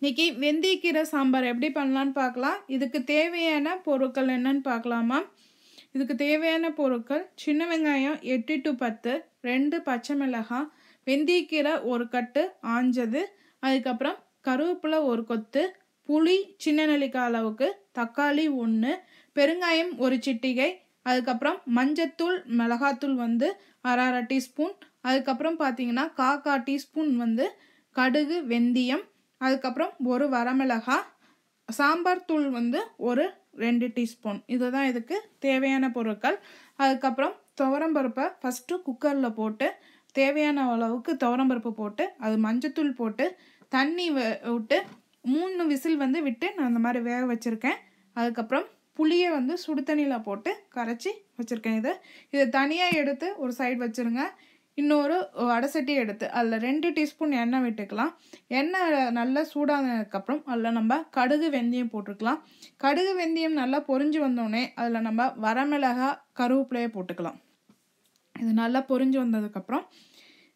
இன்றைக்கி வெந்தயக்கீரை சாம்பார் எப்படி பண்ணலான்னு பார்க்கலாம் இதுக்கு தேவையான பொருட்கள் என்னன்னு பார்க்கலாமா இதுக்கு தேவையான பொருட்கள் சின்ன வெங்காயம் எட்டு டு பத்து ரெண்டு பச்சை மிளகாய் வெந்தயக்கீரை ஒரு கட்டு ஆஞ்சது அதுக்கப்புறம் கருவேப்பிலை ஒரு கொத்து புளி சின்ன நெல்லிக்காய் அளவுக்கு தக்காளி ஒன்று பெருங்காயம் ஒரு சிட்டிகை அதுக்கப்புறம் மஞ்சத்தூள் மிளகாத்தூள் வந்து அரை அரை டீஸ்பூன் அதுக்கப்புறம் பார்த்தீங்கன்னா காக்கா டீஸ்பூன் வந்து கடுகு வெந்தயம் அதுக்கப்புறம் ஒரு வரமிளகா சாம்பார் தூள் வந்து ஒரு ரெண்டு டீஸ்பூன் இதுதான் இதுக்கு தேவையான பொருட்கள் அதுக்கப்புறம் துவரம்பருப்பை ஃபஸ்ட்டு குக்கரில் போட்டு தேவையான அளவுக்கு துவரம்பருப்பு போட்டு அது மஞ்சத்தூள் போட்டு தண்ணி விட்டு மூணு விசில் வந்து விட்டு நான் அந்த மாதிரி வேக வச்சுருக்கேன் அதுக்கப்புறம் புளியை வந்து சுடுதண்ணியில் போட்டு கரைச்சி வச்சுருக்கேன் இதை இதை தனியாக எடுத்து ஒரு சைடு வச்சுருங்க இன்னொரு சட்டி எடுத்து அதில் ரெண்டு டீஸ்பூன் எண்ணெய் விட்டுக்கலாம் எண்ணெய் நல்லா சூடானதுக்கப்புறம் அதில் நம்ம கடுகு வெந்தயம் போட்டுக்கலாம் கடுகு வெந்தயம் நல்லா பொறிஞ்சு வந்தோடனே அதில் நம்ம வரமிளகா கருவேப்பிலையை போட்டுக்கலாம் இது நல்லா பொறிஞ்சு வந்ததுக்கப்புறம்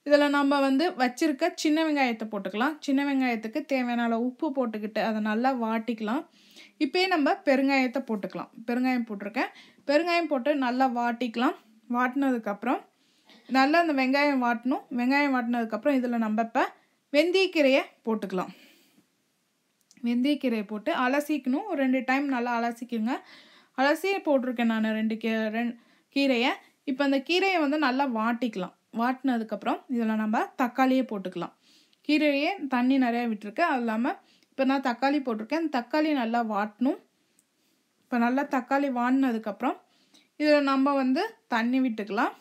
இதில் நம்ம வந்து வச்சுருக்க சின்ன வெங்காயத்தை போட்டுக்கலாம் சின்ன வெங்காயத்துக்கு தேவையான உப்பு போட்டுக்கிட்டு அதை நல்லா வாட்டிக்கலாம் இப்போயே நம்ம பெருங்காயத்தை போட்டுக்கலாம் பெருங்காயம் போட்டிருக்கேன் பெருங்காயம் போட்டு நல்லா வாட்டிக்கலாம் வாட்டினதுக்கப்புறம் நல்லா அந்த வெங்காயம் வாட்டணும் வெங்காயம் வாட்டினதுக்கப்புறம் இதில் நம்ம இப்போ வெந்தயக்கீரையை போட்டுக்கலாம் வெந்தயக்கீரையை போட்டு அலசிக்கணும் ஒரு ரெண்டு டைம் நல்லா அலசிக்குங்க அலசி போட்டிருக்கேன் நான் ரெண்டு கீ ரெண்டு கீரையை இப்போ அந்த கீரையை வந்து நல்லா வாட்டிக்கலாம் வாட்டினதுக்கப்புறம் இதில் நம்ம தக்காளியே போட்டுக்கலாம் கீரையே தண்ணி நிறையா விட்டுருக்கேன் அது இல்லாமல் இப்போ நான் தக்காளி போட்டிருக்கேன் அந்த தக்காளி நல்லா வாட்டணும் இப்போ நல்லா தக்காளி வாடினதுக்கப்புறம் இதில் நம்ம வந்து தண்ணி விட்டுக்கலாம்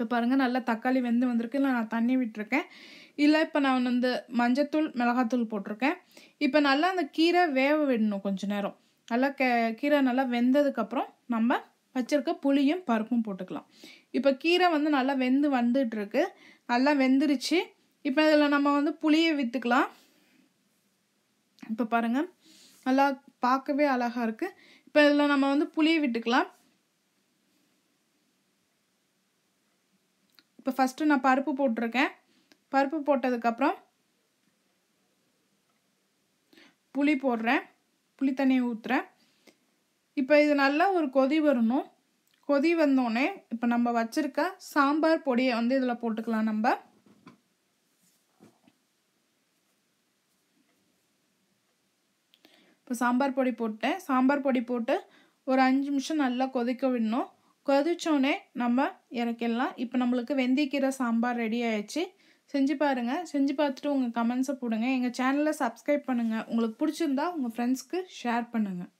இப்போ பாருங்கள் நல்லா தக்காளி வெந்து வந்திருக்கு இல்லை நான் தண்ணி விட்டுருக்கேன் இல்லை இப்போ நான் வந்து மஞ்சத்தூள் மிளகாத்தூள் போட்டிருக்கேன் இப்போ நல்லா அந்த கீரை வேக விடணும் கொஞ்சம் நேரம் நல்லா கே கீரை நல்லா வெந்ததுக்கப்புறம் நம்ம வச்சுருக்க புளியும் பருப்பும் போட்டுக்கலாம் இப்போ கீரை வந்து நல்லா வெந்து வந்துட்டுருக்கு நல்லா வெந்துருச்சு இப்போ இதில் நம்ம வந்து புளியை விற்றுக்கலாம் இப்போ பாருங்கள் நல்லா பார்க்கவே அழகாக இருக்குது இப்போ இதில் நம்ம வந்து புளியை விட்டுக்கலாம் இப்போ ஃபஸ்ட்டு நான் பருப்பு போட்டிருக்கேன் பருப்பு போட்டதுக்கப்புறம் புளி போடுறேன் புளி தண்ணியை ஊற்றுறேன் இப்போ இது நல்லா ஒரு கொதி வரணும் கொதி வந்தோடனே இப்போ நம்ம வச்சுருக்க சாம்பார் பொடியை வந்து இதில் போட்டுக்கலாம் நம்ம இப்போ சாம்பார் பொடி போட்டேன் சாம்பார் பொடி போட்டு ஒரு அஞ்சு நிமிஷம் நல்லா கொதிக்க விடணும் கொதிச்சோடனே நம்ம இறக்கிடலாம் இப்போ நம்மளுக்கு வெந்தயக்கீரை சாம்பார் ரெடி ஆயிடுச்சு செஞ்சு பாருங்கள் செஞ்சு பார்த்துட்டு உங்கள் கமெண்ட்ஸை போடுங்க எங்கள் சேனலை சப்ஸ்கிரைப் பண்ணுங்கள் உங்களுக்கு பிடிச்சிருந்தா உங்கள் ஃப்ரெண்ட்ஸ்க்கு ஷேர் பண்ணுங்கள்